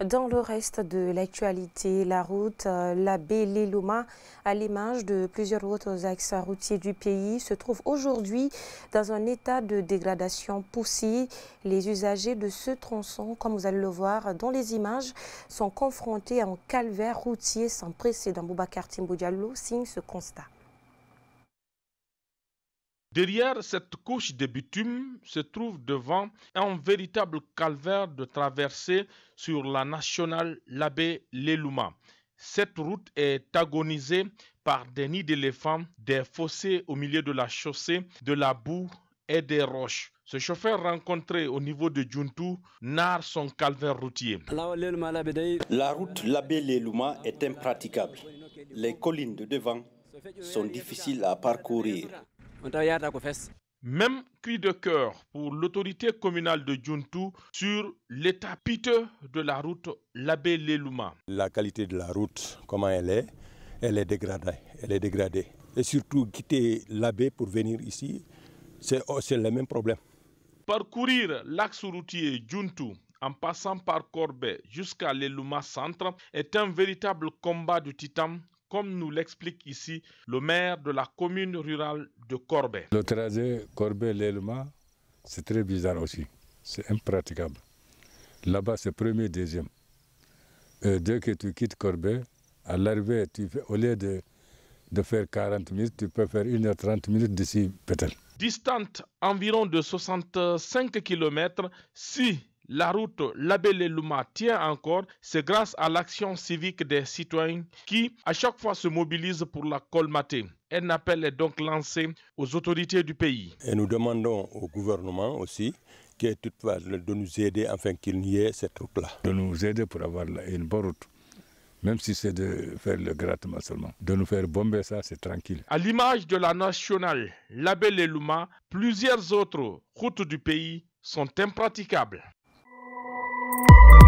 Dans le reste de l'actualité, la route euh, La baie Lelouma, à l'image de plusieurs autres axes routiers du pays, se trouve aujourd'hui dans un état de dégradation poussée. Les usagers de ce tronçon, comme vous allez le voir dans les images, sont confrontés à un calvaire routier sans précédent. Boubacar Timbo signe ce constat. Derrière cette couche de bitume se trouve devant un véritable calvaire de traversée sur la nationale Labé Lelouma. Cette route est agonisée par des nids d'éléphants, des fossés au milieu de la chaussée, de la boue et des roches. Ce chauffeur rencontré au niveau de Djuntou narre son calvaire routier. La route Labé Lelouma est impraticable. Les collines de devant sont difficiles à parcourir. Même cri de cœur pour l'autorité communale de Djuntu sur l'état piteux de la route Labé Lelouma. La qualité de la route, comment elle est, elle est dégradée. Elle est dégradée. Et surtout quitter Labé pour venir ici, oh, c'est le même problème. Parcourir l'axe routier Djuntu en passant par Corbet jusqu'à Lelouma Centre est un véritable combat du titan comme nous l'explique ici le maire de la commune rurale de Corbet. Le trajet Corbet-Lelma, c'est très bizarre aussi. C'est impraticable. Là-bas, c'est premier, deuxième. Euh, dès que tu quittes Corbet, à l'arrivée, au lieu de, de faire 40 minutes, tu peux faire 1h30 minutes d'ici peut-être. Distante environ de 65 km, si la route Labelle louma tient encore, c'est grâce à l'action civique des citoyens qui, à chaque fois, se mobilisent pour la colmater. Un appel est donc lancé aux autorités du pays. Et nous demandons au gouvernement aussi qui est toutefois de nous aider afin qu'il n'y ait cette route-là. De nous aider pour avoir une bonne route même si c'est de faire le grattement seulement. De nous faire bomber ça, c'est tranquille. À l'image de la nationale labelle et plusieurs autres routes du pays sont impraticables. Música